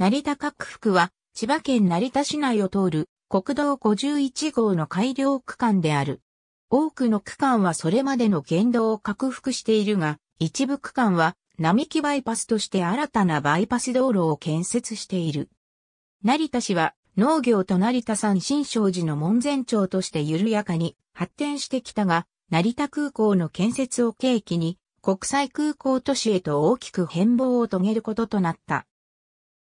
成田各福は、千葉県成田市内を通る国道51号の改良区間である。多くの区間はそれまでの県道を拡幅しているが、一部区間は並木バイパスとして新たなバイパス道路を建設している。成田市は農業と成田山新勝寺の門前町として緩やかに発展してきたが、成田空港の建設を契機に国際空港都市へと大きく変貌を遂げることとなった。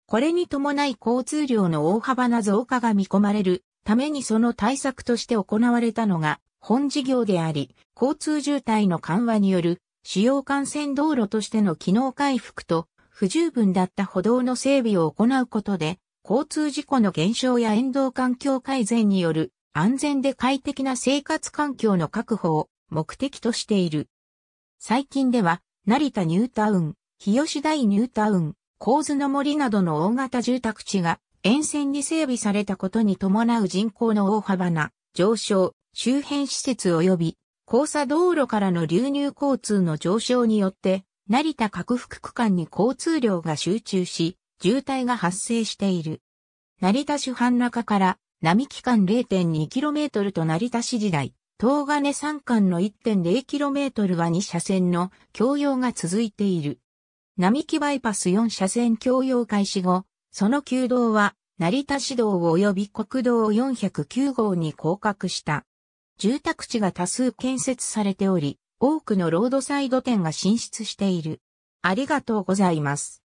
これに伴い交通量の大幅な増加が見込まれるためにその対策として行われたのが本事業であり、交通渋滞の緩和による主要幹線道路としての機能回復と不十分だった歩道の整備を行うことで、交通事故の減少や沿道環境改善による安全で快適な生活環境の確保を目的としている。最近では、成田ニュータウン、日吉台ニュータウン、構図の森などの大型住宅地が沿線に整備されたことに伴う人口の大幅な上昇、周辺施設及び交差道路からの流入交通の上昇によって、成田各幅区間に交通量が集中し、渋滞が発生している。成田市半中から並期間 0.2km と成田市時代、東金山間の 1.0km は2車線の共用が続いている。並木バイパス4車線共用開始後、その旧道は、成田市道及び国道409号に降格した。住宅地が多数建設されており、多くのロードサイド店が進出している。ありがとうございます。